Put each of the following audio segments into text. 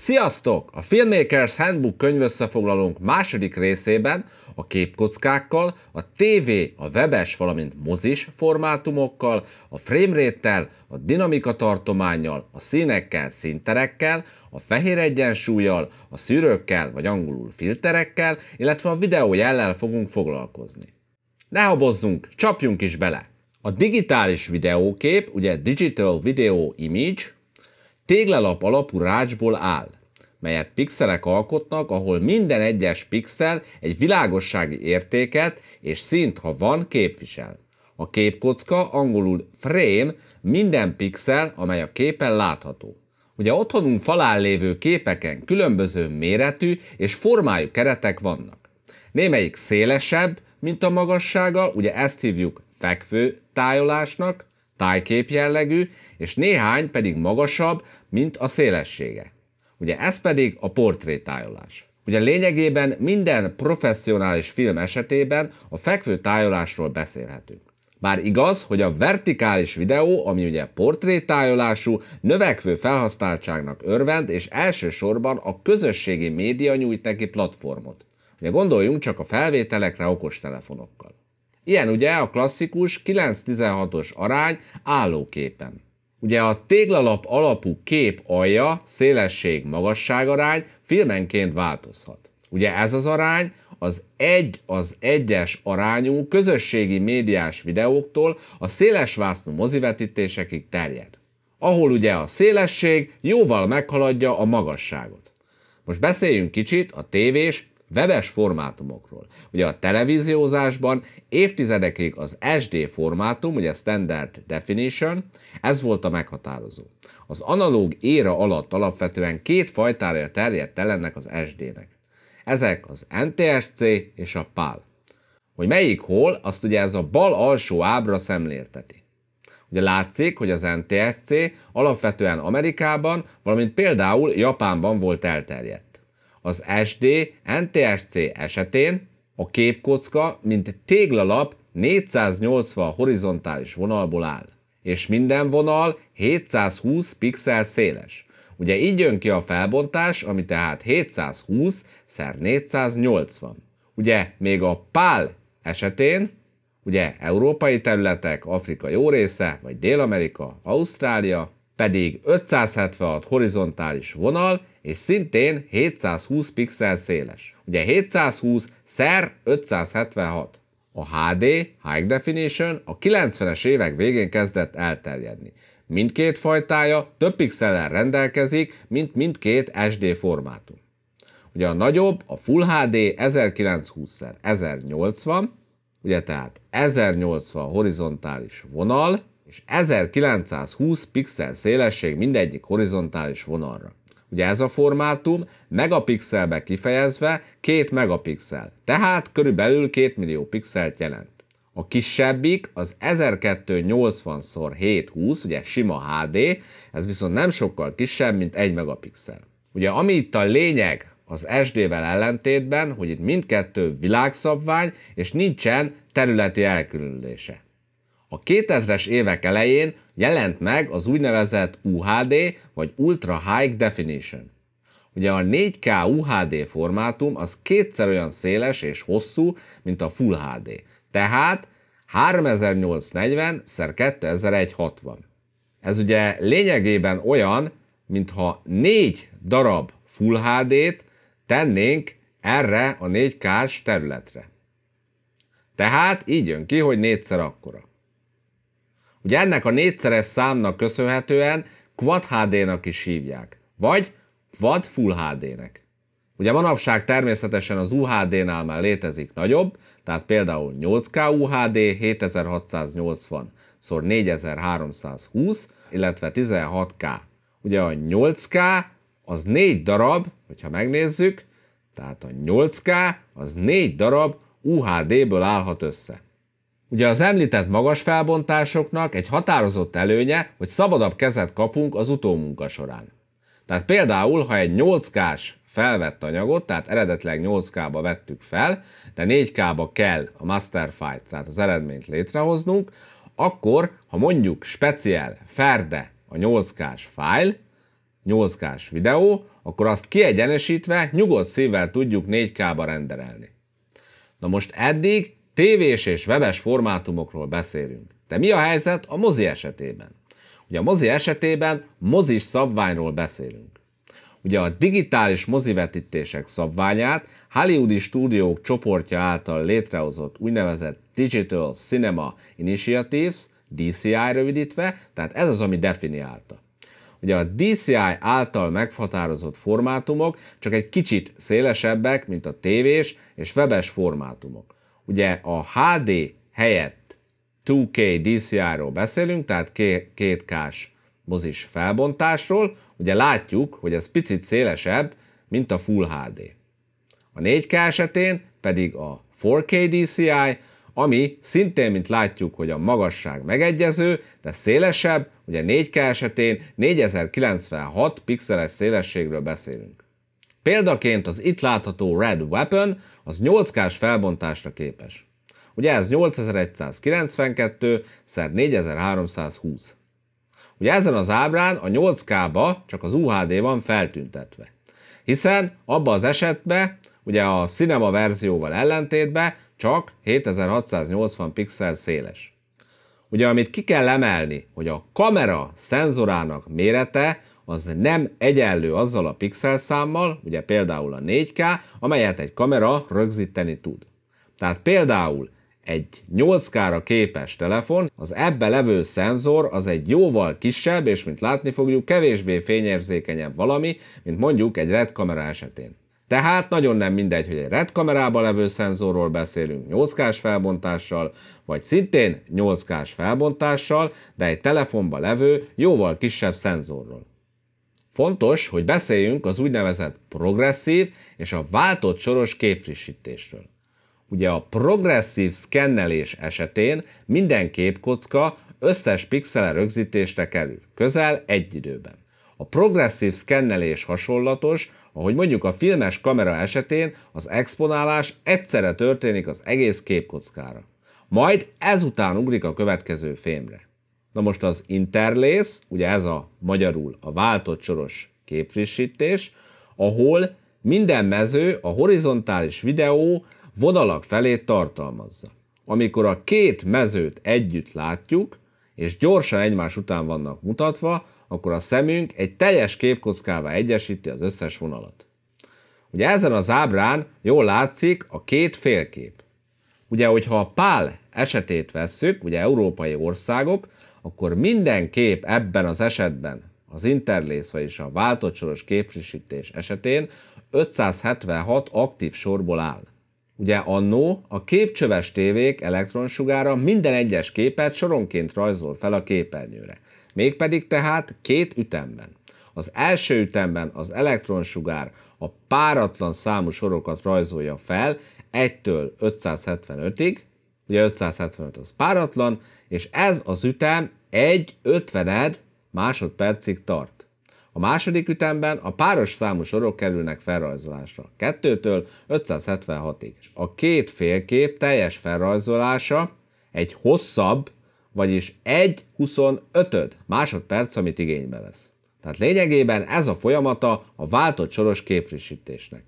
Sziasztok! A Filmmakers Handbook könyvösszefoglalónk második részében a képkockákkal, a TV, a webes, valamint mozis formátumokkal, a framerate-tel, a dinamika tartományjal, a színekkel, szinterekkel, a fehér egyensúlyjal, a szűrőkkel vagy angolul filterekkel, illetve a videó jellel fogunk foglalkozni. Ne habozzunk, csapjunk is bele! A digitális videókép, ugye Digital Video Image, Téglalap alapú rácsból áll, melyet pixelek alkotnak, ahol minden egyes pixel egy világossági értéket és szint, ha van, képvisel. A képkocka, angolul frame, minden pixel, amely a képen látható. Ugye otthonunk falán lévő képeken különböző méretű és formájú keretek vannak. Némelyik szélesebb, mint a magassága, ugye ezt hívjuk fekvő tájolásnak, tájkép jellegű, és néhány pedig magasabb, mint a szélessége. Ugye ez pedig a portrétájolás. Ugye lényegében minden professzionális film esetében a fekvő tájolásról beszélhetünk. Bár igaz, hogy a vertikális videó, ami ugye portrétájolású, növekvő felhasználtságnak örvend, és elsősorban a közösségi média nyújt neki platformot. Ugye gondoljunk csak a felvételekre okostelefonokkal. Ilyen ugye a klasszikus 9-16-os arány állóképen. Ugye a téglalap alapú kép alja, szélesség, magasság arány filmenként változhat. Ugye ez az arány az egy az egyes arányú közösségi médiás videóktól a széles vásznú mozivetítésekig terjed. Ahol ugye a szélesség jóval meghaladja a magasságot. Most beszéljünk kicsit a tévés webes formátumokról. Ugye a televíziózásban évtizedekig az SD formátum, ugye Standard Definition, ez volt a meghatározó. Az analóg éra alatt alapvetően két fajtára terjedt el ennek az SD-nek. Ezek az NTSC és a PAL. Hogy melyik hol, azt ugye ez a bal alsó ábra szemlélteti. Ugye látszik, hogy az NTSC alapvetően Amerikában, valamint például Japánban volt elterjedt. Az SD NTSC esetén a képkocka, mint téglalap 480 horizontális vonalból áll, és minden vonal 720 pixel széles. Ugye így jön ki a felbontás, ami tehát 720 x 480. Ugye még a PAL esetén, ugye európai területek, Afrika jó része, vagy Dél-Amerika, Ausztrália, pedig 576 horizontális vonal, és szintén 720 pixel széles. Ugye 720 szer 576. A HD, High Definition a 90-es évek végén kezdett elterjedni. Mindkét fajtája több pixellel rendelkezik, mint mindkét SD formátum. Ugye a nagyobb, a Full HD 1920x1080, ugye tehát 1080 horizontális vonal, és 1920 pixel szélesség mindegyik horizontális vonalra. Ugye ez a formátum megapixelbe kifejezve 2 megapixel, tehát körülbelül 2 millió pixelt jelent. A kisebbik az 1280x720, ugye sima HD, ez viszont nem sokkal kisebb, mint 1 megapixel. Ugye ami itt a lényeg az SD-vel ellentétben, hogy itt mindkettő világszabvány, és nincsen területi elkülönülése. A 2000-es évek elején jelent meg az úgynevezett UHD vagy Ultra High Definition. Ugye a 4K UHD formátum az kétszer olyan széles és hosszú, mint a Full HD, tehát 3840 x 2160. Ez ugye lényegében olyan, mintha négy darab Full HD-t tennénk erre a 4K-s területre. Tehát így jön ki, hogy négyszer akkora. Ugye ennek a négyszeres számnak köszönhetően Quad HD-nak is hívják, vagy Quad Full HD-nek. Ugye manapság természetesen az UHD-nál már létezik nagyobb, tehát például 8K UHD 7680 x 4320, illetve 16K. Ugye a 8K az 4 darab, hogyha megnézzük, tehát a 8K az 4 darab UHD-ből állhat össze. Ugye az említett magas felbontásoknak egy határozott előnye, hogy szabadabb kezet kapunk az utómunka során. Tehát például, ha egy 8K-s felvett anyagot, tehát eredetileg 8K-ba vettük fel, de 4K-ba kell a Master Fight, tehát az eredményt létrehoznunk, akkor, ha mondjuk speciál ferde a 8K-s file, 8K-s videó, akkor azt kiegyenesítve nyugodt szívvel tudjuk 4K-ba renderelni. Na most eddig Tévés és webes formátumokról beszélünk. De mi a helyzet a mozi esetében? Ugye a mozi esetében mozis szabványról beszélünk. Ugye a digitális mozivetítések szabványát Hollywoodi stúdiók csoportja által létrehozott úgynevezett Digital Cinema Initiatives, DCI rövidítve, tehát ez az, ami definiálta. Ugye a DCI által meghatározott formátumok csak egy kicsit szélesebbek, mint a tévés és webes formátumok ugye a HD helyett 2K DCI-ról beszélünk, tehát két kás mozis felbontásról, ugye látjuk, hogy ez picit szélesebb, mint a Full HD. A 4K esetén pedig a 4K DCI, ami szintén, mint látjuk, hogy a magasság megegyező, de szélesebb, ugye 4K esetén 4096 pixeles szélességről beszélünk. Példaként az itt látható Red Weapon az 8K-s felbontásra képes. Ugye ez 8192 x 4320. Ugye ezen az ábrán a 8K-ba csak az UHD van feltüntetve. Hiszen abba az esetben, ugye a cinema verzióval ellentétben csak 7680 pixel széles. Ugye amit ki kell emelni, hogy a kamera szenzorának mérete az nem egyenlő azzal a pixelszámmal, ugye például a 4K, amelyet egy kamera rögzíteni tud. Tehát például egy 8K-ra képes telefon, az ebbe levő szenzor az egy jóval kisebb, és mint látni fogjuk, kevésbé fényérzékenyebb valami, mint mondjuk egy RED kamera esetén. Tehát nagyon nem mindegy, hogy egy RED kamerába levő szenzorról beszélünk 8 k felbontással, vagy szintén 8 k felbontással, de egy telefonba levő jóval kisebb szenzorról. Fontos, hogy beszéljünk az úgynevezett progresszív és a váltott soros képfrissítésről. Ugye a progresszív szkennelés esetén minden képkocka összes pixele rögzítésre kerül, közel egy időben. A progresszív szkennelés hasonlatos, ahogy mondjuk a filmes kamera esetén az exponálás egyszerre történik az egész képkockára. Majd ezután ugrik a következő fémre. Na most az interlész, ugye ez a magyarul a váltott soros képfrissítés, ahol minden mező a horizontális videó vonalak felé tartalmazza. Amikor a két mezőt együtt látjuk, és gyorsan egymás után vannak mutatva, akkor a szemünk egy teljes képkockává egyesíti az összes vonalat. Ugye ezen az ábrán jól látszik a két félkép. Ugye, hogyha a pál esetét vesszük, ugye európai országok, akkor minden kép ebben az esetben az interlész, vagyis a váltott soros képfrissítés esetén 576 aktív sorból áll. Ugye annó a képcsöves tévék elektronsugára minden egyes képet soronként rajzol fel a képernyőre, mégpedig tehát két ütemben. Az első ütemben az elektronsugár a páratlan számú sorokat rajzolja fel 1-től 575-ig, ugye 575 az páratlan, és ez az ütem egy ötvened másodpercig tart. A második ütemben a páros számú sorok kerülnek felrajzolásra, 2-től 576-ig. A két félkép teljes felrajzolása egy hosszabb, vagyis 125 25 másodperc, amit igénybe vesz. Tehát lényegében ez a folyamata a váltott soros képfrissítésnek.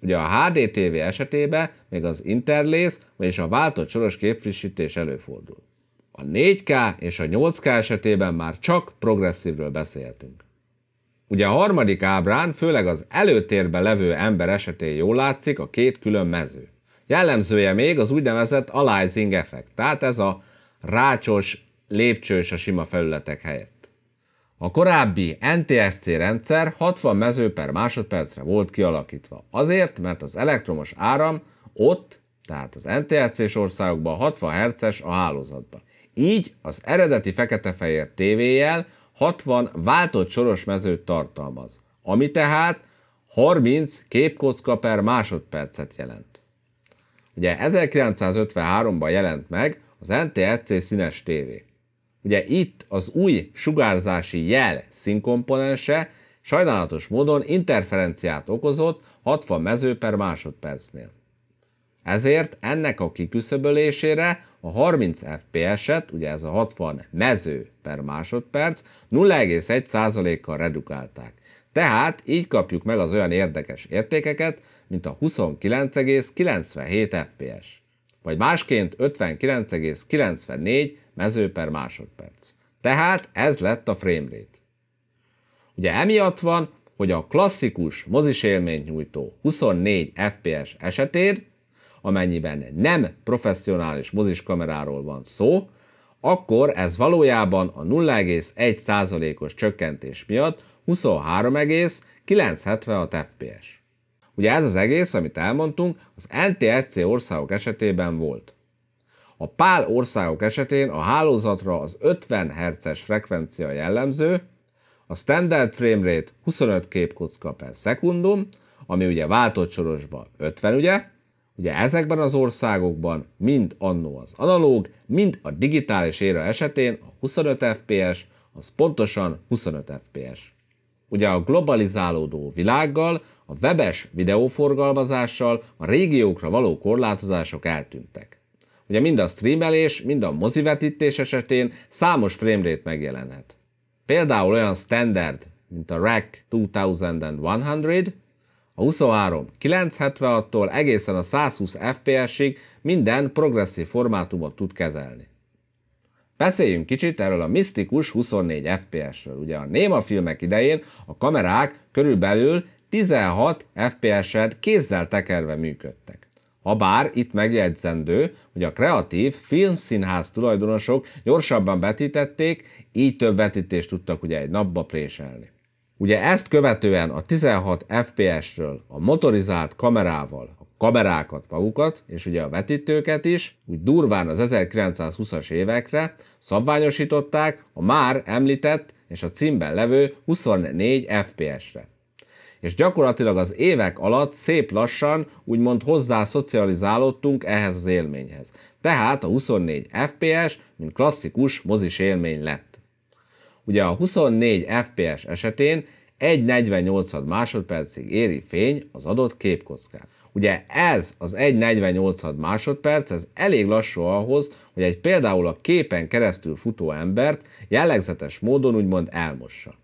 Ugye a HDTV esetében még az interlész, vagyis a váltott soros képfrissítés előfordul. A 4K és a 8K esetében már csak progresszívről beszéltünk. Ugye a harmadik ábrán főleg az előtérbe levő ember esetén jól látszik a két külön mező. Jellemzője még az úgynevezett aliasing effekt, tehát ez a rácsos lépcsős a sima felületek helyett. A korábbi NTSC rendszer 60 mező per másodpercre volt kialakítva. Azért, mert az elektromos áram ott, tehát az NTSC-s országokban 60 Hz-es a hálózatban. Így az eredeti fekete-fehér tévéjel 60 váltott soros mezőt tartalmaz, ami tehát 30 képkocka per másodpercet jelent. Ugye 1953-ban jelent meg az NTSC színes tévé. Ugye itt az új sugárzási jel színkomponense sajnálatos módon interferenciát okozott 60 mező per másodpercnél. Ezért ennek a kiküszöbölésére a 30 FPS-et, ugye ez a 60 mező per másodperc, 0,1%-kal redukálták. Tehát így kapjuk meg az olyan érdekes értékeket, mint a 29,97 FPS vagy másként 59,94 mező per másodperc. Tehát ez lett a framerate. Ugye emiatt van, hogy a klasszikus mozis élményt nyújtó 24 fps esetén, amennyiben nem professzionális mozis kameráról van szó, akkor ez valójában a 0,1%-os csökkentés miatt 23,976 fps. Ugye ez az egész, amit elmondtunk, az NTSC országok esetében volt. A PAL országok esetén a hálózatra az 50 Hz-es frekvencia jellemző, a standard frame rate 25 képkocka per szekundum, ami ugye váltott sorosban 50, ugye? Ugye ezekben az országokban mind annó az analóg, mind a digitális éra esetén a 25 fps, az pontosan 25 fps ugye a globalizálódó világgal, a webes videóforgalmazással a régiókra való korlátozások eltűntek. Ugye mind a streamelés, mind a mozivetítés esetén számos framerate megjelenhet. Például olyan standard, mint a Rack 2100, a 23 976-tól egészen a 120 FPS-ig minden progresszív formátumot tud kezelni. Beszéljünk kicsit erről a misztikus 24 FPS-ről. Ugye a néma filmek idején a kamerák körülbelül 16 fps et kézzel tekerve működtek. Habár itt megjegyzendő, hogy a kreatív filmszínház tulajdonosok gyorsabban betítették, így több vetítést tudtak ugye egy napba préselni. Ugye ezt követően a 16 FPS-ről a motorizált kamerával, kamerákat magukat, és ugye a vetítőket is, úgy durván az 1920-as évekre szabványosították a már említett és a címben levő 24 FPS-re. És gyakorlatilag az évek alatt szép lassan, úgymond hozzá szocializálódtunk ehhez az élményhez. Tehát a 24 FPS, mint klasszikus mozis élmény lett. Ugye a 24 FPS esetén 1.48 másodpercig éri fény az adott képkockát. Ugye ez az 1.48 másodperc, ez elég lassú ahhoz, hogy egy például a képen keresztül futó embert jellegzetes módon úgymond elmossa.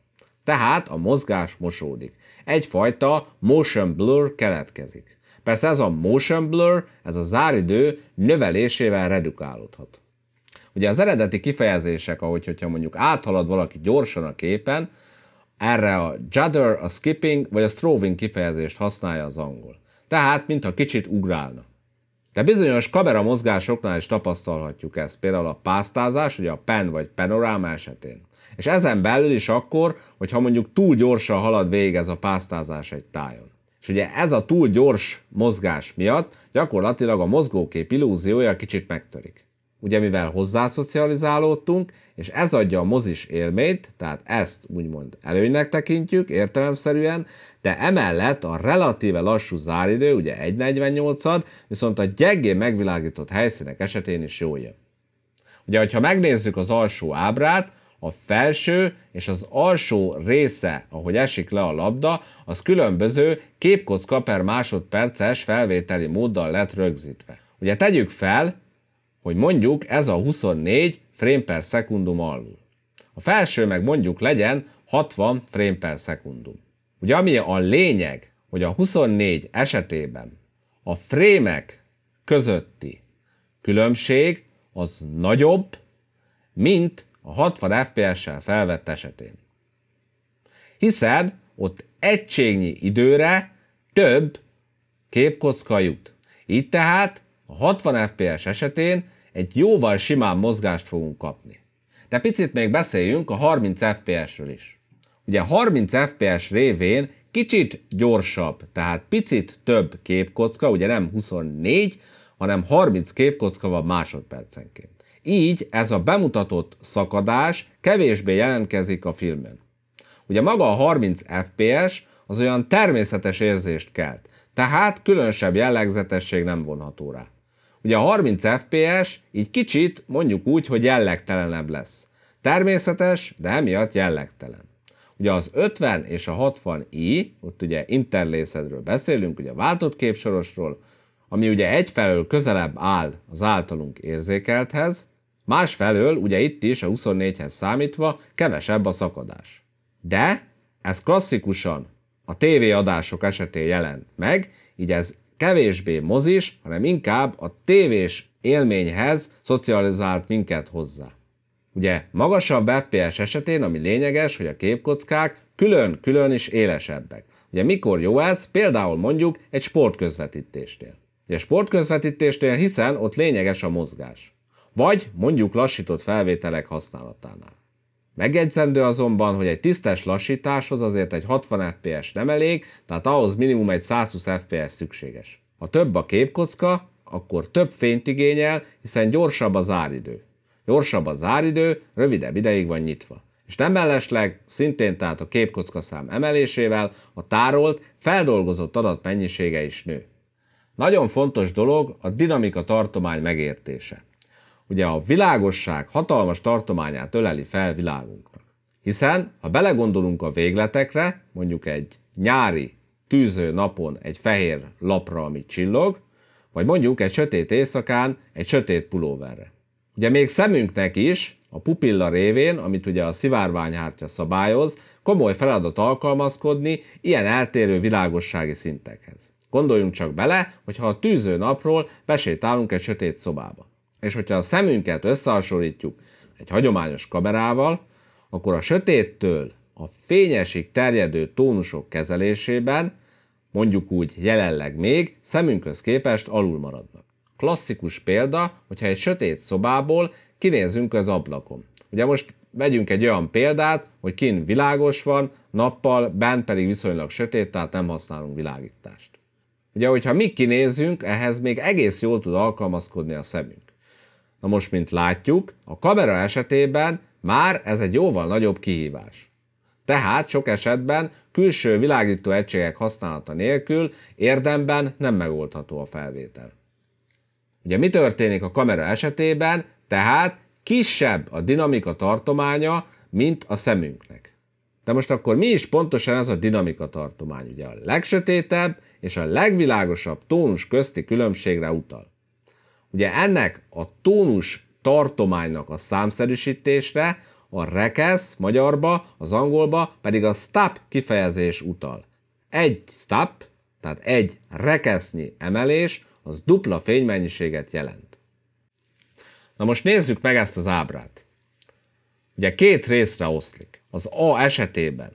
Tehát a mozgás mosódik. Egyfajta motion blur keletkezik. Persze ez a motion blur, ez a záridő növelésével redukálódhat. Ugye az eredeti kifejezések, ahogy hogyha mondjuk áthalad valaki gyorsan a képen, erre a judder, a skipping vagy a strobing kifejezést használja az angol tehát mintha kicsit ugrálna. De bizonyos kamera mozgásoknál is tapasztalhatjuk ezt, például a pásztázás, ugye a pen vagy panoráma esetén. És ezen belül is akkor, hogyha mondjuk túl gyorsan halad végig ez a pásztázás egy tájon. És ugye ez a túl gyors mozgás miatt gyakorlatilag a mozgókép illúziója kicsit megtörik ugye mivel hozzászocializálódtunk, és ez adja a mozis élményt, tehát ezt úgymond előnynek tekintjük értelemszerűen, de emellett a relatíve lassú záridő, ugye 1.48-ad, viszont a gyengén megvilágított helyszínek esetén is jó jön. Ugye, ha megnézzük az alsó ábrát, a felső és az alsó része, ahogy esik le a labda, az különböző képkocka per másodperces felvételi móddal lett rögzítve. Ugye tegyük fel, hogy mondjuk ez a 24 frame per szekundum alul. A felső meg mondjuk legyen 60 frame per szekundum. Ugye ami a lényeg, hogy a 24 esetében a frémek közötti különbség az nagyobb, mint a 60 fps-sel felvett esetén. Hiszen ott egységnyi időre több képkocka jut. Így tehát a 60 fps esetén egy jóval simán mozgást fogunk kapni. De picit még beszéljünk a 30 FPS-ről is. Ugye 30 FPS révén kicsit gyorsabb, tehát picit több képkocka, ugye nem 24, hanem 30 képkocka van másodpercenként. Így ez a bemutatott szakadás kevésbé jelentkezik a filmen. Ugye maga a 30 FPS az olyan természetes érzést kelt, tehát különösebb jellegzetesség nem vonható rá. Ugye a 30 fps így kicsit mondjuk úgy, hogy jellegtelenebb lesz. Természetes, de emiatt jellegtelen. Ugye az 50 és a 60i, ott ugye interlészedről beszélünk, ugye váltott képsorosról, ami ugye egyfelől közelebb áll az általunk érzékelthez, másfelől ugye itt is a 24-hez számítva kevesebb a szakadás. De ez klasszikusan a tévéadások esetén jelent meg, így ez kevésbé mozis, hanem inkább a tévés élményhez szocializált minket hozzá. Ugye magasabb FPS esetén, ami lényeges, hogy a képkockák külön-külön is élesebbek. Ugye mikor jó ez? Például mondjuk egy sportközvetítésnél. Ugye sportközvetítésnél, hiszen ott lényeges a mozgás. Vagy mondjuk lassított felvételek használatánál. Megjegyzendő azonban, hogy egy tisztes lassításhoz azért egy 60 fps nem elég, tehát ahhoz minimum egy 120 fps szükséges. Ha több a képkocka, akkor több fényt igényel, hiszen gyorsabb a záridő. Gyorsabb a záridő, rövidebb ideig van nyitva. És nem mellesleg, szintén tehát a képkocka szám emelésével a tárolt, feldolgozott adat mennyisége is nő. Nagyon fontos dolog a dinamika tartomány megértése ugye a világosság hatalmas tartományát öleli fel világunknak. Hiszen, ha belegondolunk a végletekre, mondjuk egy nyári, tűző napon egy fehér lapra, ami csillog, vagy mondjuk egy sötét éjszakán egy sötét pulóverre. Ugye még szemünknek is, a pupilla révén, amit ugye a szivárványhártya szabályoz, komoly feladat alkalmazkodni ilyen eltérő világossági szintekhez. Gondoljunk csak bele, hogy ha a tűző napról besétálunk egy sötét szobába. És hogyha a szemünket összehasonlítjuk egy hagyományos kamerával, akkor a sötéttől a fényesig terjedő tónusok kezelésében, mondjuk úgy jelenleg még, szemünkhöz képest alul maradnak. Klasszikus példa, hogyha egy sötét szobából kinézünk az ablakon. Ugye most vegyünk egy olyan példát, hogy kint világos van, nappal, bent pedig viszonylag sötét, tehát nem használunk világítást. Ugye, hogyha mi kinézünk, ehhez még egész jól tud alkalmazkodni a szemünk. Na most, mint látjuk, a kamera esetében már ez egy jóval nagyobb kihívás. Tehát sok esetben külső világító egységek használata nélkül érdemben nem megoldható a felvétel. Ugye mi történik a kamera esetében, tehát kisebb a dinamika tartománya, mint a szemünknek. De most akkor mi is pontosan ez a dinamika tartomány? Ugye a legsötétebb és a legvilágosabb tónus közti különbségre utal. Ugye ennek a tónus tartománynak a számszerűsítésre a rekesz magyarba, az angolba pedig a stop kifejezés utal. Egy stop, tehát egy rekesznyi emelés, az dupla fénymennyiséget jelent. Na most nézzük meg ezt az ábrát. Ugye két részre oszlik. Az A esetében,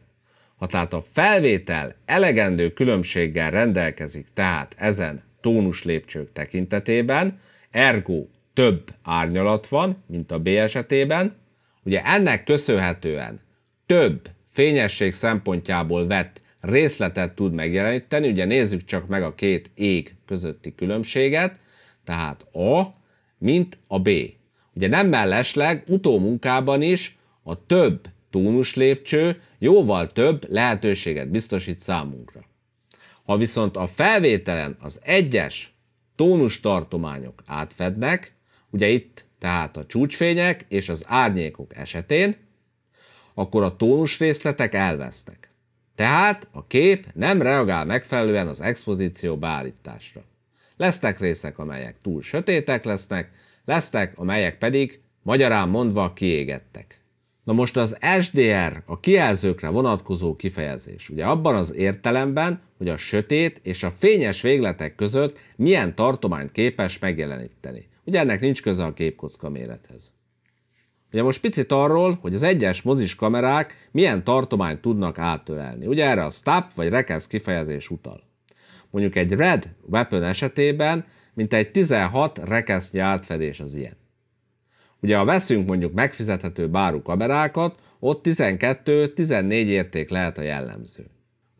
ha tehát a felvétel elegendő különbséggel rendelkezik, tehát ezen tónus lépcsők tekintetében, ergo több árnyalat van, mint a B esetében. Ugye ennek köszönhetően több fényesség szempontjából vett részletet tud megjeleníteni. Ugye nézzük csak meg a két ég közötti különbséget, tehát A, mint a B. Ugye nem mellesleg utómunkában is a több tónus lépcső jóval több lehetőséget biztosít számunkra. Ha viszont a felvételen az egyes tónus tartományok átfednek, ugye itt tehát a csúcsfények és az árnyékok esetén, akkor a tónus részletek elvesznek. Tehát a kép nem reagál megfelelően az expozíció beállításra. Lesznek részek, amelyek túl sötétek lesznek, lesznek, amelyek pedig, magyarán mondva, kiégettek. Na most az SDR, a kijelzőkre vonatkozó kifejezés. Ugye abban az értelemben, hogy a sötét és a fényes végletek között milyen tartományt képes megjeleníteni. Ugye ennek nincs köze a képkocka mérethez. Ugye most picit arról, hogy az egyes mozis kamerák milyen tartományt tudnak átölelni. Ugye erre a stop vagy rekesz kifejezés utal. Mondjuk egy Red Weapon esetében mintegy 16 rekesznyi átfedés az ilyen. Ugye ha veszünk mondjuk megfizethető báru kamerákat, ott 12-14 érték lehet a jellemző.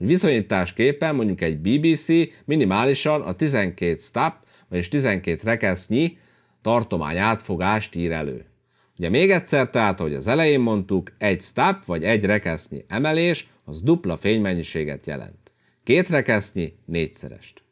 Viszonyításképpen mondjuk egy BBC minimálisan a 12 stop, vagyis 12 rekesznyi tartomány átfogást ír elő. Ugye még egyszer, tehát ahogy az elején mondtuk, egy stop vagy egy rekesznyi emelés az dupla fénymennyiséget jelent. Két rekesznyi négyszerest.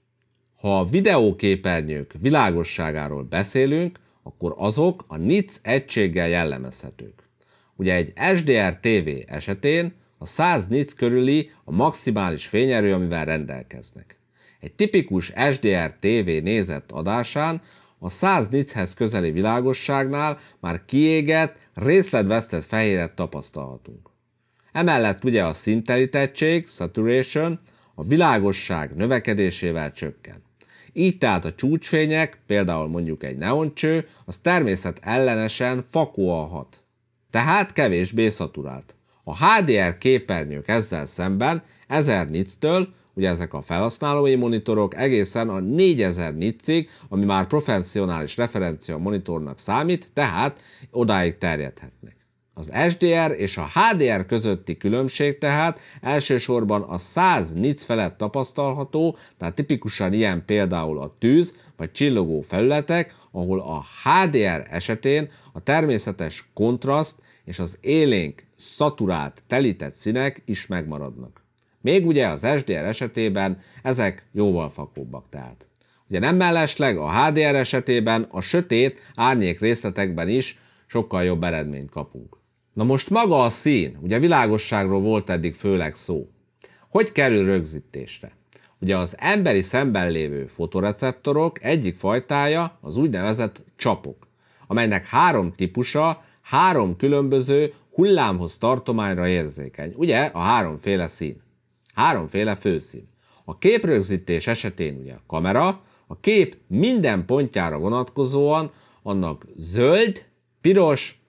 Ha a videóképernyők világosságáról beszélünk, akkor azok a NITS egységgel jellemezhetők. Ugye egy SDR TV esetén a 100 nits körüli a maximális fényerő, amivel rendelkeznek. Egy tipikus SDR TV nézett adásán a 100 nitshez közeli világosságnál már kiégett, részletvesztett fehéret tapasztalhatunk. Emellett ugye a szintelítettség, saturation, a világosság növekedésével csökken. Így tehát a csúcsfények, például mondjuk egy neoncső, az természet ellenesen fakóalhat. Tehát kevésbé szaturált. A HDR képernyők ezzel szemben 1000 nits-től, ugye ezek a felhasználói monitorok egészen a 4000 nitzig, ami már professzionális referencia monitornak számít, tehát odáig terjedhetnek. Az SDR és a HDR közötti különbség tehát elsősorban a 100 nits felett tapasztalható, tehát tipikusan ilyen például a tűz vagy csillogó felületek, ahol a HDR esetén a természetes kontraszt és az élénk, szaturált, telített színek is megmaradnak. Még ugye az SDR esetében ezek jóval fakóbbak tehát. Ugye nem mellesleg a HDR esetében a sötét árnyék részletekben is sokkal jobb eredményt kapunk. Na most maga a szín, ugye világosságról volt eddig főleg szó. Hogy kerül rögzítésre? Ugye az emberi szemben lévő fotoreceptorok egyik fajtája az úgynevezett csapok, amelynek három típusa három különböző hullámhoz tartományra érzékeny. Ugye a háromféle szín, háromféle főszín. A képrögzítés esetén ugye a kamera, a kép minden pontjára vonatkozóan annak zöld, piros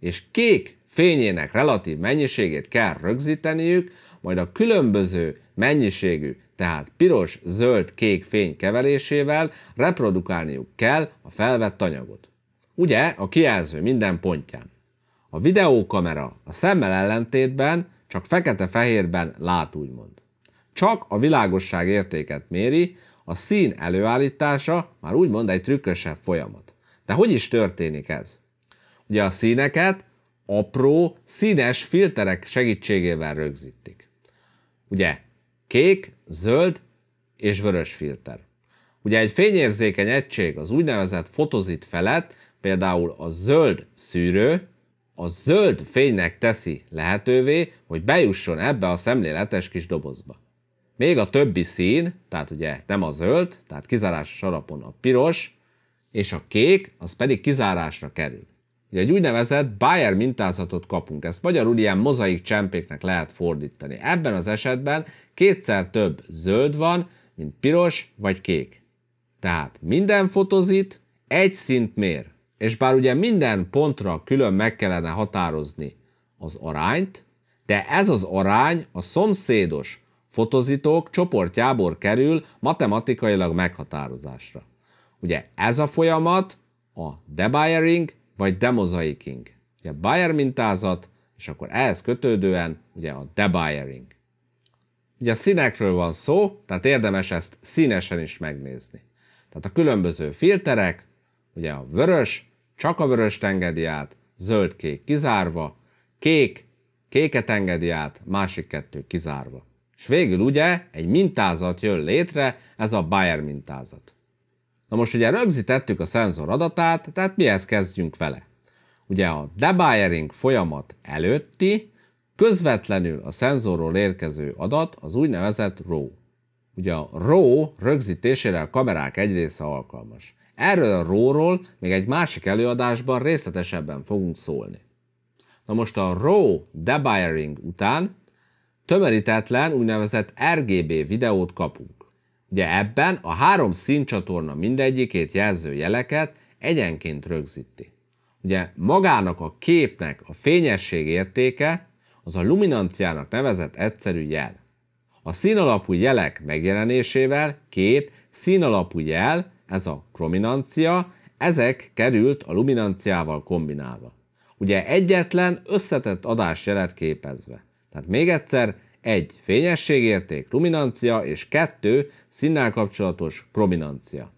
és kék fényének relatív mennyiségét kell rögzíteniük, majd a különböző mennyiségű, tehát piros, zöld, kék fény keverésével reprodukálniuk kell a felvett anyagot. Ugye a kijelző minden pontján. A videókamera a szemmel ellentétben csak fekete-fehérben lát úgymond. Csak a világosság értéket méri, a szín előállítása már úgymond egy trükkösebb folyamat. De hogy is történik ez? Ugye a színeket apró, színes filterek segítségével rögzítik. Ugye kék, zöld és vörös filter. Ugye egy fényérzékeny egység az úgynevezett fotozit felett, például a zöld szűrő, a zöld fénynek teszi lehetővé, hogy bejusson ebbe a szemléletes kis dobozba. Még a többi szín, tehát ugye nem a zöld, tehát kizárásos alapon a piros, és a kék, az pedig kizárásra kerül hogy egy úgynevezett Bayer mintázatot kapunk. Ezt magyarul ilyen mozaik csempéknek lehet fordítani. Ebben az esetben kétszer több zöld van, mint piros vagy kék. Tehát minden fotozit egy szint mér. És bár ugye minden pontra külön meg kellene határozni az arányt, de ez az arány a szomszédos fotozitok csoportjából kerül matematikailag meghatározásra. Ugye ez a folyamat a debayering vagy demozaiking. Ugye buyer mintázat, és akkor ehhez kötődően ugye a debuyering, Ugye a színekről van szó, tehát érdemes ezt színesen is megnézni. Tehát a különböző filterek, ugye a vörös, csak a vöröst engedi át, zöld-kék kizárva, kék, kéket engedi át, másik kettő kizárva. És végül ugye egy mintázat jön létre, ez a Bayer mintázat. Na most ugye rögzítettük a szenzor adatát, tehát mihez kezdjünk vele? Ugye a debayering folyamat előtti, közvetlenül a szenzorról érkező adat az úgynevezett RAW. Ugye a RAW rögzítésére a kamerák egy része alkalmas. Erről a RAW-ról még egy másik előadásban részletesebben fogunk szólni. Na most a RAW debayering után tömörítetlen úgynevezett RGB videót kapunk. Ugye ebben a három színcsatorna mindegyikét jelző jeleket egyenként rögzíti. Ugye magának a képnek a fényesség értéke az a luminanciának nevezett egyszerű jel. A színalapú jelek megjelenésével két színalapú jel, ez a krominancia, ezek került a luminanciával kombinálva. Ugye egyetlen összetett adásjelet képezve. Tehát még egyszer, 1. Fényességérték, luminancia, és 2. Színnel kapcsolatos prominancia.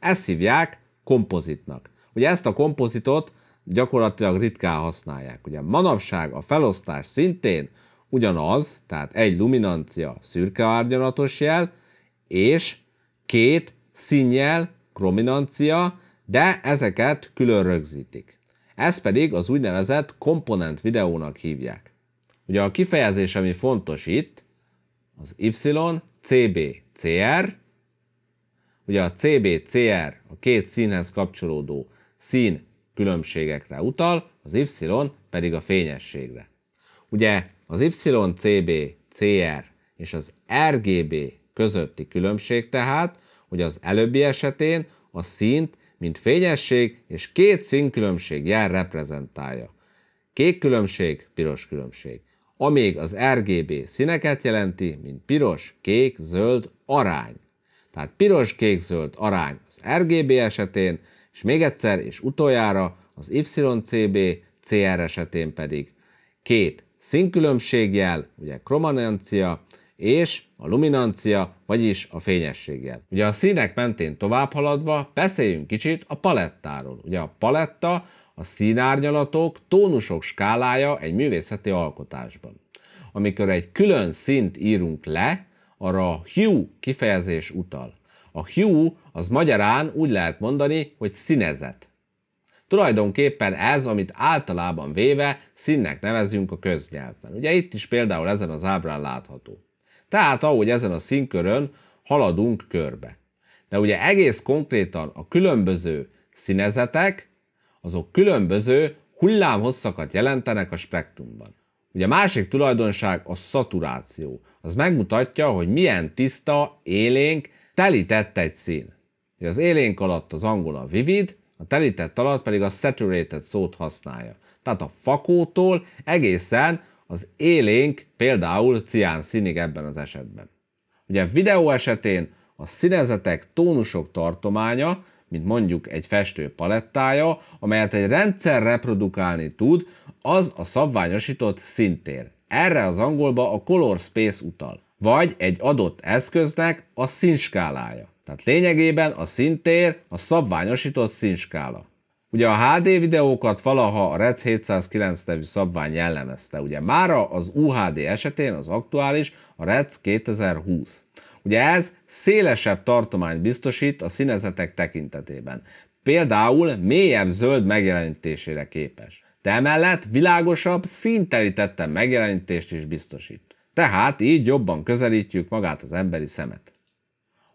Ezt hívják kompozitnak. Ugye ezt a kompozitot gyakorlatilag ritkán használják. Ugye manapság a felosztás szintén ugyanaz, tehát egy luminancia szürke árnyalatos jel, és két színjel, prominancia, de ezeket külön rögzítik. Ezt pedig az úgynevezett komponent videónak hívják. Ugye a kifejezés, ami fontos itt, az Y, CB, CR, ugye a CB, CR a két színhez kapcsolódó szín különbségekre utal, az Y pedig a fényességre. Ugye az y cb CR és az RGB közötti különbség tehát, hogy az előbbi esetén a színt, mint fényesség és két színkülönbség jár reprezentálja. Kék különbség, piros különbség amíg az RGB színeket jelenti, mint piros, kék, zöld, arány. Tehát piros-kék-zöld arány az RGB esetén, és még egyszer és utoljára az YCB CR esetén pedig két színkülönbségjel, ugye kromanencia és a luminancia, vagyis a fényességgel. Ugye a színek mentén tovább haladva beszéljünk kicsit a palettáról. Ugye a paletta a színárnyalatok, tónusok skálája egy művészeti alkotásban. Amikor egy külön szint írunk le, arra a hue kifejezés utal. A hue az magyarán úgy lehet mondani, hogy színezet. Tulajdonképpen ez, amit általában véve színnek nevezünk a köznyelvben. Ugye itt is például ezen az ábrán látható. Tehát ahogy ezen a színkörön haladunk körbe. De ugye egész konkrétan a különböző színezetek, azok különböző hullámhosszakat jelentenek a spektrumban. Ugye a másik tulajdonság a szaturáció. Az megmutatja, hogy milyen tiszta, élénk, telített egy szín. Ugye az élénk alatt az angol a vivid, a telített alatt pedig a saturated szót használja. Tehát a fakótól egészen az élénk például cián színig ebben az esetben. Ugye videó esetén a színezetek, tónusok tartománya, mint mondjuk egy festő palettája, amelyet egy rendszer reprodukálni tud, az a szabványosított szintér. Erre az angolba a color space utal, vagy egy adott eszköznek a színskálája. Tehát lényegében a szintér a szabványosított színskála. Ugye a HD videókat valaha a REC 709 nevű szabvány jellemezte, ugye mára az UHD esetén az aktuális a REC 2020. Ugye ez szélesebb tartományt biztosít a színezetek tekintetében, például mélyebb zöld megjelenítésére képes. De emellett világosabb, szintelítettebb megjelenítést is biztosít. Tehát így jobban közelítjük magát az emberi szemet.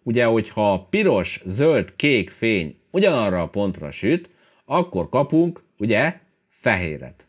Ugye, hogyha piros, zöld, kék fény ugyanarra a pontra süt, akkor kapunk, ugye, fehéret.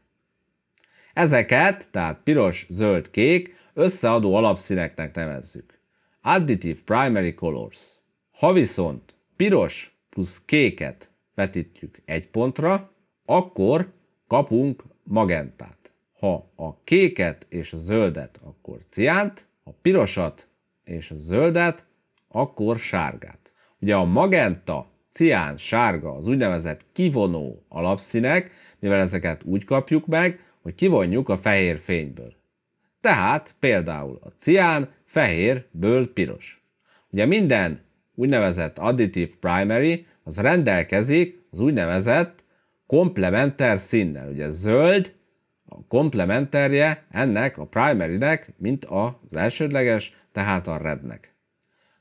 Ezeket, tehát piros, zöld, kék, összeadó alapszíneknek nevezzük. Additive primary colors. Ha viszont piros plusz kéket vetítjük egy pontra, akkor kapunk magentát. Ha a kéket és a zöldet, akkor ciánt, a pirosat és a zöldet, akkor sárgát. Ugye a magenta cián, sárga, az úgynevezett kivonó alapszínek, mivel ezeket úgy kapjuk meg, hogy kivonjuk a fehér fényből. Tehát például a cián fehérből piros. Ugye minden úgynevezett additive primary az rendelkezik az úgynevezett komplementer színnel. Ugye zöld a komplementerje ennek a primarynek, mint az elsődleges, tehát a rednek.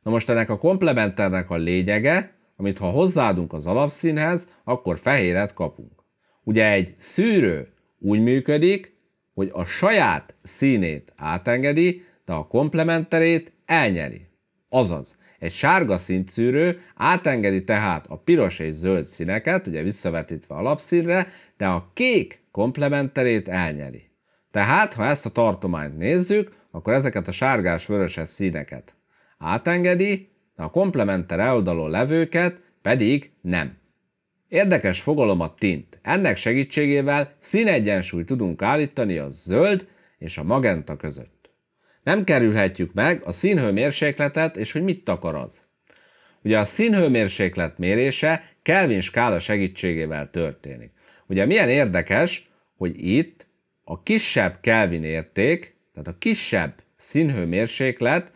Na most ennek a komplementernek a lényege, amit ha hozzáadunk az alapszínhez, akkor fehéret kapunk. Ugye egy szűrő úgy működik, hogy a saját színét átengedi, de a komplementerét elnyeri. Azaz, egy sárga szintszűrő átengedi tehát a piros és zöld színeket, ugye visszavetítve a lapszínre, de a kék komplementerét elnyeri. Tehát, ha ezt a tartományt nézzük, akkor ezeket a sárgás-vöröses színeket átengedi, de a komplementer oldalon levőket pedig nem. Érdekes fogalom a tint. Ennek segítségével színegyensúlyt tudunk állítani a zöld és a magenta között. Nem kerülhetjük meg a színhőmérsékletet és hogy mit takar az. Ugye a színhőmérséklet mérése Kelvin skála segítségével történik. Ugye milyen érdekes, hogy itt a kisebb Kelvin érték, tehát a kisebb színhőmérséklet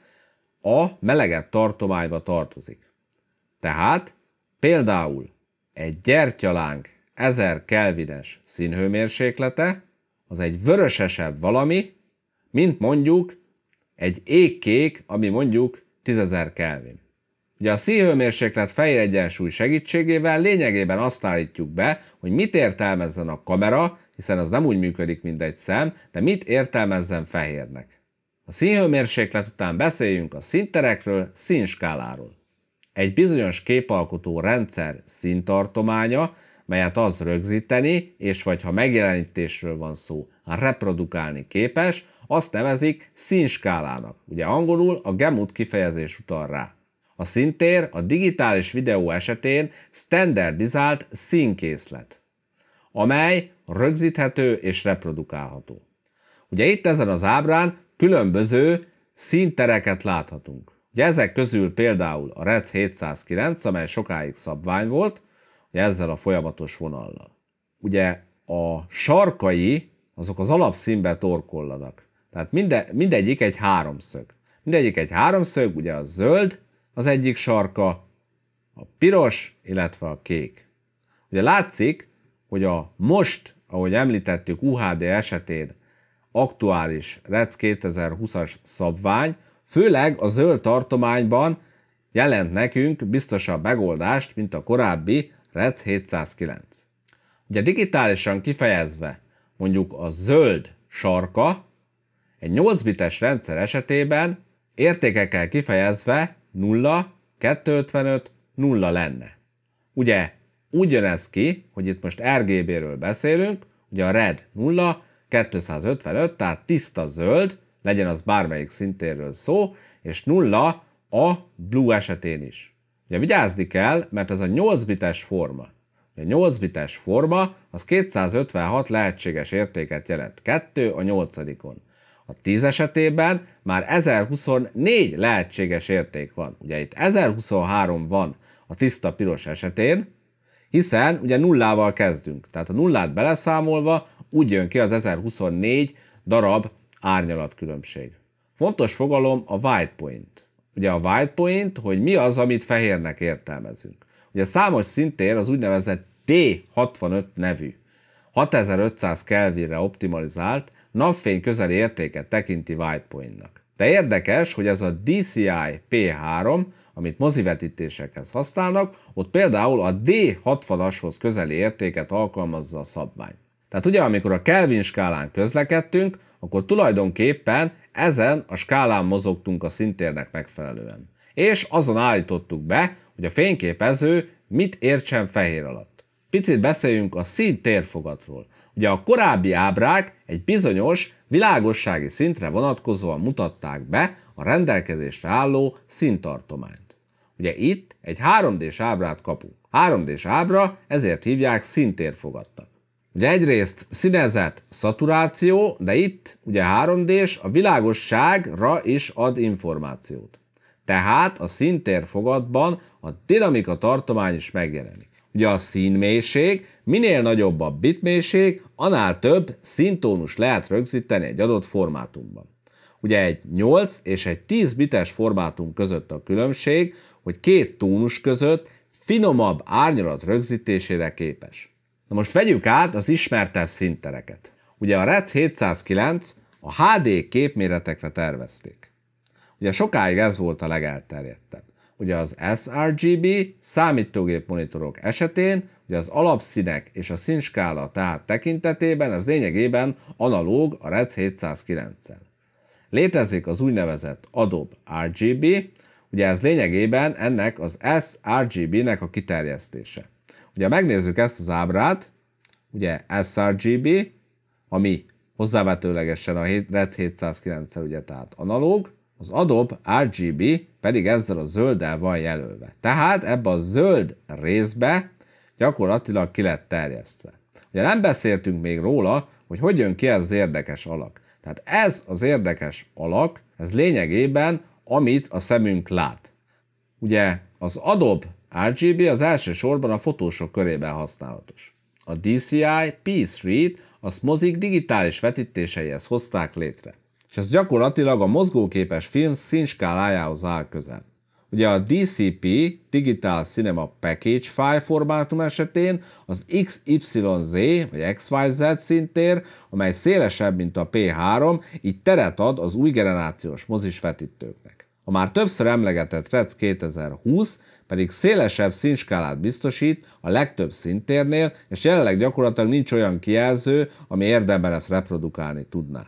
a melegebb tartományba tartozik. Tehát például egy gyertyalánk 1000 kelvines színhőmérséklete az egy vörösesebb valami, mint mondjuk egy égkék, ami mondjuk 10.000 Kelvin. Ugye a színhőmérséklet fehér egyensúly segítségével lényegében azt állítjuk be, hogy mit értelmezzen a kamera, hiszen az nem úgy működik, mint egy szem, de mit értelmezzen fehérnek. A színhőmérséklet után beszéljünk a színterekről, színskáláról. Egy bizonyos képalkotó rendszer színtartománya, melyet az rögzíteni, és vagy ha megjelenítésről van szó, reprodukálni képes, azt nevezik színskálának. Ugye angolul a gemut kifejezés utal rá. A szintér a digitális videó esetén standardizált színkészlet, amely rögzíthető és reprodukálható. Ugye itt ezen az ábrán különböző színtereket láthatunk. Ugye ezek közül például a REC 709, amely sokáig szabvány volt, ugye ezzel a folyamatos vonallal. Ugye a sarkai azok az alapszínbe torkollanak. Tehát minde, mindegyik egy háromszög. Mindegyik egy háromszög, ugye a zöld az egyik sarka, a piros, illetve a kék. Ugye látszik, hogy a most, ahogy említettük UHD esetén aktuális REC 2020-as szabvány, főleg a zöld tartományban jelent nekünk biztosabb megoldást, mint a korábbi REC 709. Ugye digitálisan kifejezve mondjuk a zöld sarka egy 8 bites rendszer esetében értékekkel kifejezve 0, 255, 0 lenne. Ugye úgy jön ez ki, hogy itt most RGB-ről beszélünk, ugye a red 0, 255, tehát tiszta zöld, legyen az bármelyik szintéről szó, és nulla a blue esetén is. Ugye vigyázni kell, mert ez a 8 bites forma. A 8 bites forma az 256 lehetséges értéket jelent, 2 a 8-on. A 10 esetében már 1024 lehetséges érték van. Ugye itt 1023 van a tiszta piros esetén, hiszen ugye nullával kezdünk. Tehát a nullát beleszámolva úgy jön ki az 1024 darab árnyalatkülönbség. Fontos fogalom a white point. Ugye a white point, hogy mi az, amit fehérnek értelmezünk. Ugye számos szintér az úgynevezett D65 nevű, 6500 Kelvinre optimalizált, napfény közeli értéket tekinti white pointnak. De érdekes, hogy ez a DCI P3, amit mozivetítésekhez használnak, ott például a D60-ashoz közeli értéket alkalmazza a szabvány. Tehát ugye, amikor a Kelvin skálán közlekedtünk, akkor tulajdonképpen ezen a skálán mozogtunk a szintérnek megfelelően. És azon állítottuk be, hogy a fényképező mit értsen fehér alatt. Picit beszéljünk a szint Ugye a korábbi ábrák egy bizonyos világossági szintre vonatkozóan mutatták be a rendelkezésre álló színtartományt. Ugye itt egy 3D-s ábrát kapunk. 3D-s ábra ezért hívják szintérfogatnak. Ugye egyrészt színezet, szaturáció, de itt ugye 3D-s a világosságra is ad információt. Tehát a színtér a dinamika tartomány is megjelenik. Ugye a színmélység, minél nagyobb a bitmélység, annál több szintónus lehet rögzíteni egy adott formátumban. Ugye egy 8 és egy 10 bites formátum között a különbség, hogy két tónus között finomabb árnyalat rögzítésére képes. Na most vegyük át az ismertebb szintereket. Ugye a REC 709 a HD képméretekre tervezték. Ugye sokáig ez volt a legelterjedtebb. Ugye az sRGB számítógép monitorok esetén, ugye az alapszínek és a színskála tehát tekintetében ez lényegében analóg a REC 709 -en. Létezik az úgynevezett Adobe RGB, ugye ez lényegében ennek az sRGB-nek a kiterjesztése. Ugye megnézzük ezt az ábrát, ugye sRGB, ami hozzávetőlegesen a REC 709 ugye tehát analóg, az Adobe RGB pedig ezzel a zölddel van jelölve. Tehát ebbe a zöld részbe gyakorlatilag ki lett terjesztve. Ugye nem beszéltünk még róla, hogy hogy jön ki ez az érdekes alak. Tehát ez az érdekes alak, ez lényegében amit a szemünk lát. Ugye az Adobe RGB az első sorban a fotósok körében használatos. A DCI p 3 a mozik digitális vetítéseihez hozták létre, és ez gyakorlatilag a mozgóképes film színskálájához áll közel. Ugye a DCP, Digital Cinema Package File formátum esetén az XYZ vagy XYZ szintér, amely szélesebb, mint a P3, így teret ad az új generációs mozis vetítőknek. A már többször emlegetett REC 2020 pedig szélesebb színskálát biztosít a legtöbb szintérnél, és jelenleg gyakorlatilag nincs olyan kijelző, ami érdemben ezt reprodukálni tudná.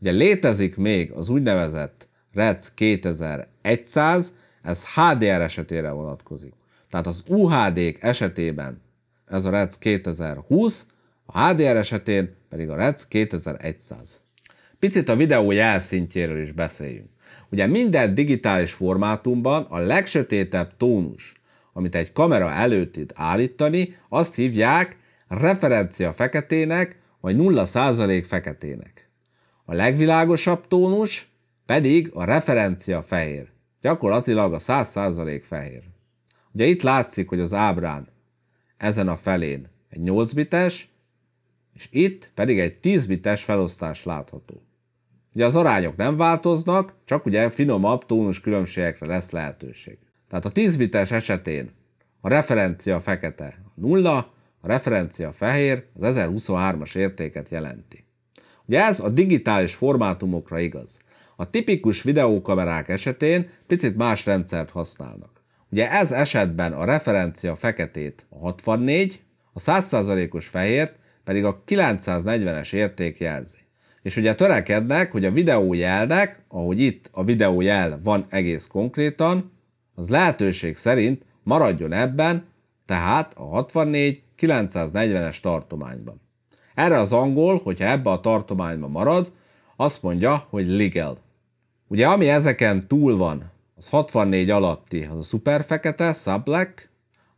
Ugye létezik még az úgynevezett REC 2100, ez HDR esetére vonatkozik. Tehát az uhd esetében ez a REC 2020, a HDR esetén pedig a REC 2100. Picit a videó jelszintjéről is beszéljünk. Ugye minden digitális formátumban a legsötétebb tónus, amit egy kamera előtt itt állítani, azt hívják referencia feketének, vagy 0% feketének. A legvilágosabb tónus pedig a referencia fehér. Gyakorlatilag a 100% fehér. Ugye itt látszik, hogy az ábrán ezen a felén egy 8 bites, és itt pedig egy 10 bites felosztás látható. Ugye az arányok nem változnak, csak ugye finomabb tónus különbségekre lesz lehetőség. Tehát a 10 bites esetén a referencia fekete a nulla, a referencia fehér az 1023-as értéket jelenti. Ugye ez a digitális formátumokra igaz. A tipikus videókamerák esetén picit más rendszert használnak. Ugye ez esetben a referencia feketét a 64, a 100%-os fehért pedig a 940-es érték jelzi. És ugye törekednek, hogy a videójelnek, ahogy itt a videójel van egész konkrétan, az lehetőség szerint maradjon ebben, tehát a 64-940-es tartományban. Erre az angol, hogyha ebbe a tartományba marad, azt mondja, hogy legal. Ugye ami ezeken túl van, az 64 alatti, az a szuperfekete, sublack,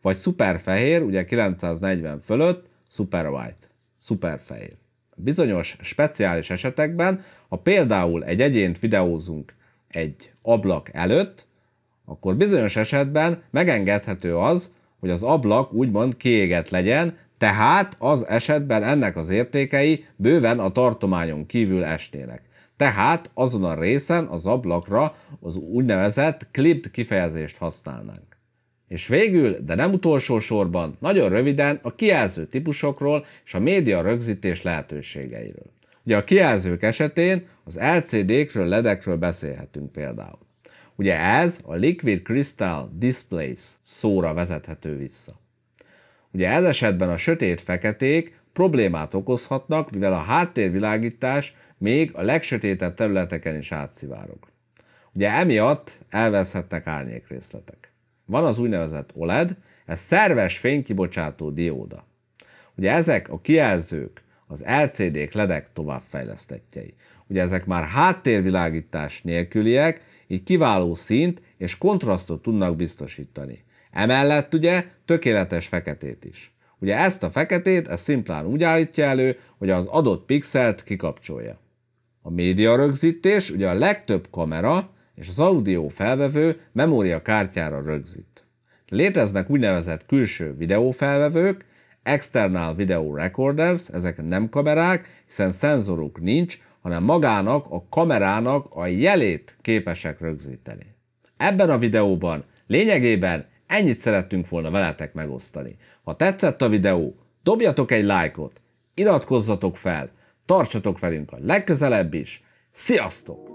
vagy szuperfehér, ugye 940 fölött, superwhite, szuperfehér bizonyos speciális esetekben, ha például egy egyént videózunk egy ablak előtt, akkor bizonyos esetben megengedhető az, hogy az ablak úgymond kiégett legyen, tehát az esetben ennek az értékei bőven a tartományon kívül esnének. Tehát azon a részen az ablakra az úgynevezett clipped kifejezést használnánk. És végül, de nem utolsó sorban, nagyon röviden a kijelző típusokról és a média rögzítés lehetőségeiről. Ugye a kijelzők esetén az LCD-kről, ledekről beszélhetünk például. Ugye ez a Liquid Crystal Displays szóra vezethető vissza. Ugye ez esetben a sötét-feketék problémát okozhatnak, mivel a háttérvilágítás még a legsötétebb területeken is átszivárog. Ugye emiatt elveszhetnek árnyékrészletek. Van az úgynevezett OLED, ez szerves fénykibocsátó dióda. Ugye ezek a kijelzők az LCD-k, ledek továbbfejlesztettjei. Ugye ezek már háttérvilágítás nélküliek, így kiváló szint és kontrasztot tudnak biztosítani. Emellett ugye tökéletes feketét is. Ugye ezt a feketét, ez szimplán úgy állítja elő, hogy az adott pixelt kikapcsolja. A média rögzítés, ugye a legtöbb kamera és az audio felvevő memóriakártyára rögzít. Léteznek úgynevezett külső videófelvevők, external video recorders, ezek nem kamerák, hiszen szenzoruk nincs, hanem magának, a kamerának a jelét képesek rögzíteni. Ebben a videóban lényegében ennyit szerettünk volna veletek megosztani. Ha tetszett a videó, dobjatok egy lájkot, iratkozzatok fel, tartsatok velünk a legközelebb is. Sziasztok!